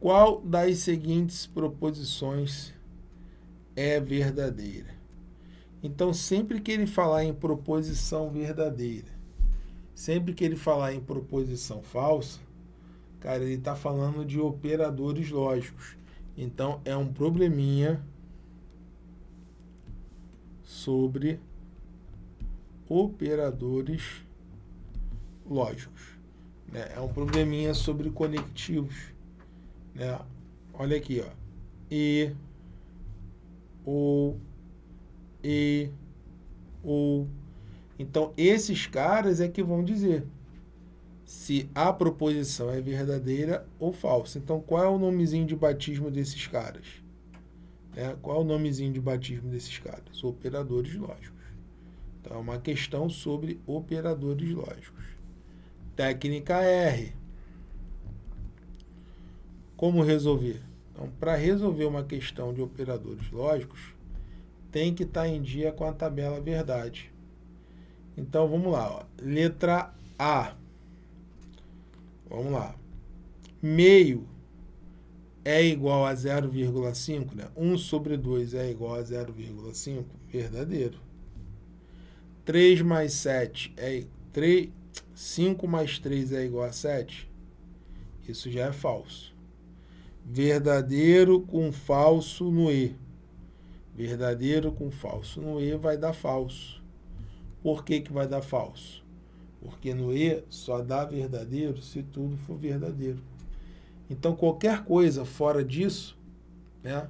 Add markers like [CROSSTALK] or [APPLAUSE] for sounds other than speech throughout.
Qual das seguintes proposições é verdadeira? Então, sempre que ele falar em proposição verdadeira, sempre que ele falar em proposição falsa, cara, ele está falando de operadores lógicos. Então, é um probleminha sobre operadores lógicos. Né? É um probleminha sobre conectivos né? Olha aqui, ó. E ou e ou então esses caras é que vão dizer se a proposição é verdadeira ou falsa. Então qual é o nomezinho de batismo desses caras? Né? Qual é o nomezinho de batismo desses caras? Operadores lógicos. Então é uma questão sobre operadores lógicos. Técnica R como resolver? Então, para resolver uma questão de operadores lógicos, tem que estar tá em dia com a tabela verdade. Então vamos lá, ó. letra A. Vamos lá. Meio é igual a 0,5, né? 1 sobre 2 é igual a 0,5, verdadeiro. 3 mais 7 é 3, 5 mais 3 é igual a 7. Isso já é falso verdadeiro com falso no E. Verdadeiro com falso no E vai dar falso. Por que, que vai dar falso? Porque no E só dá verdadeiro se tudo for verdadeiro. Então qualquer coisa fora disso, né,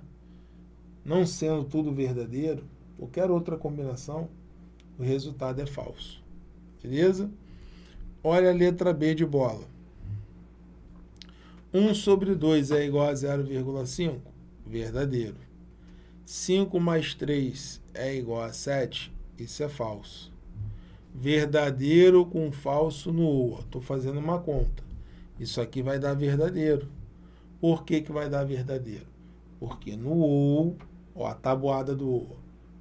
não sendo tudo verdadeiro, qualquer outra combinação, o resultado é falso. Beleza? Olha a letra B de bola. 1 sobre 2 é igual a 0,5? Verdadeiro. 5 mais 3 é igual a 7? Isso é falso. Verdadeiro com falso no O. Estou fazendo uma conta. Isso aqui vai dar verdadeiro. Por que, que vai dar verdadeiro? Porque no OU, ó, a tabuada do OU,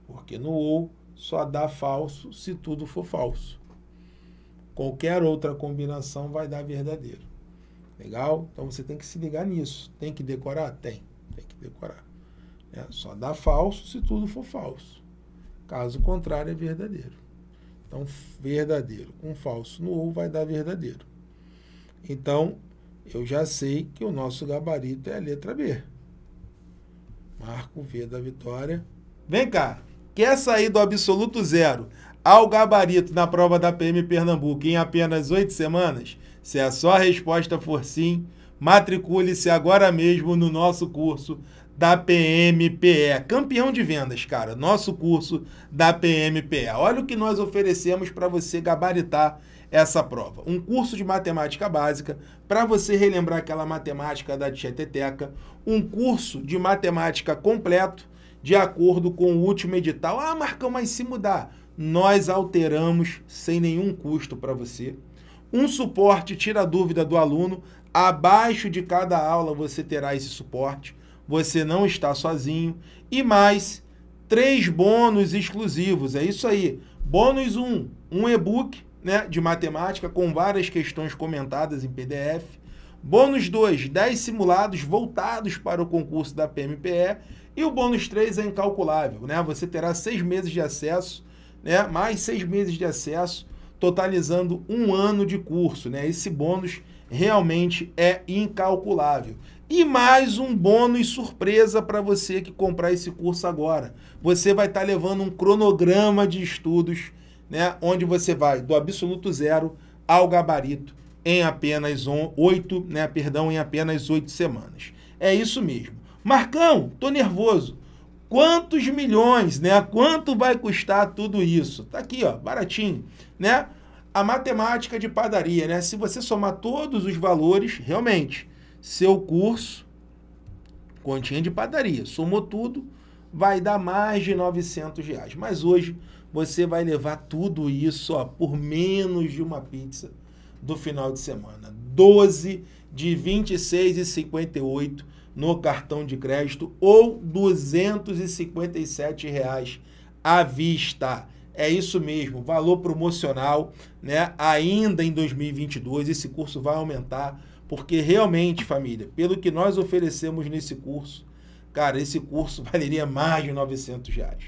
porque no OU só dá falso se tudo for falso. Qualquer outra combinação vai dar verdadeiro. Legal? Então você tem que se ligar nisso. Tem que decorar? Tem. Tem que decorar. É, só dá falso se tudo for falso. Caso contrário, é verdadeiro. Então, verdadeiro com um falso no ou vai dar verdadeiro. Então, eu já sei que o nosso gabarito é a letra B. Marco V da vitória. Vem cá, quer sair do absoluto zero, ao gabarito na prova da PM Pernambuco em apenas oito semanas? Se a sua resposta for sim, matricule-se agora mesmo no nosso curso da PMPE, campeão de vendas, cara, nosso curso da PMPE. Olha o que nós oferecemos para você gabaritar essa prova. Um curso de matemática básica para você relembrar aquela matemática da tieteteca, um curso de matemática completo de acordo com o último edital. Ah, Marcão, mas se mudar, nós alteramos sem nenhum custo para você. Um suporte tira a dúvida do aluno. Abaixo de cada aula você terá esse suporte. Você não está sozinho. E mais três bônus exclusivos. É isso aí. Bônus 1, um, um e-book né, de matemática com várias questões comentadas em PDF. Bônus 2, 10 simulados voltados para o concurso da PMPE. E o bônus 3 é incalculável, né? Você terá seis meses de acesso né? mais seis meses de acesso, totalizando um ano de curso. Né? Esse bônus realmente é incalculável. E mais um bônus surpresa para você que comprar esse curso agora. Você vai estar tá levando um cronograma de estudos, né? onde você vai do absoluto zero ao gabarito em apenas on, oito, né? Perdão, em apenas oito semanas. É isso mesmo. Marcão, tô nervoso quantos milhões, né? Quanto vai custar tudo isso? Tá aqui, ó, baratinho, né? A matemática de padaria, né? Se você somar todos os valores, realmente, seu curso, continha de padaria, somou tudo, vai dar mais de 900 reais. Mas hoje você vai levar tudo isso ó, por menos de uma pizza do final de semana. 12 de 26 e 58 no cartão de crédito ou R$ reais à vista. É isso mesmo, valor promocional, né? Ainda em 2022 esse curso vai aumentar, porque realmente, família, pelo que nós oferecemos nesse curso, cara, esse curso [LAUGHS] valeria mais de 900 reais.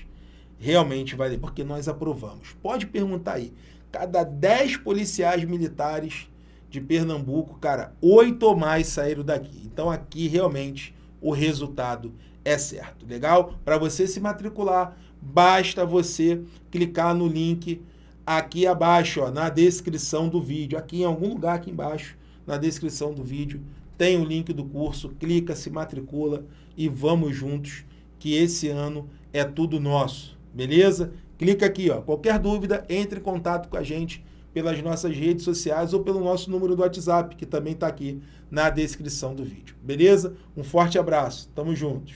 Realmente vale, porque nós aprovamos. Pode perguntar aí. Cada 10 policiais militares, de Pernambuco, cara, oito ou mais saíram daqui. Então aqui realmente o resultado é certo. Legal? Para você se matricular, basta você clicar no link aqui abaixo, ó, na descrição do vídeo. Aqui em algum lugar aqui embaixo, na descrição do vídeo, tem o link do curso. Clica, se matricula e vamos juntos que esse ano é tudo nosso. Beleza? Clica aqui, ó. Qualquer dúvida, entre em contato com a gente pelas nossas redes sociais ou pelo nosso número do WhatsApp, que também está aqui na descrição do vídeo. Beleza? Um forte abraço. Tamo juntos.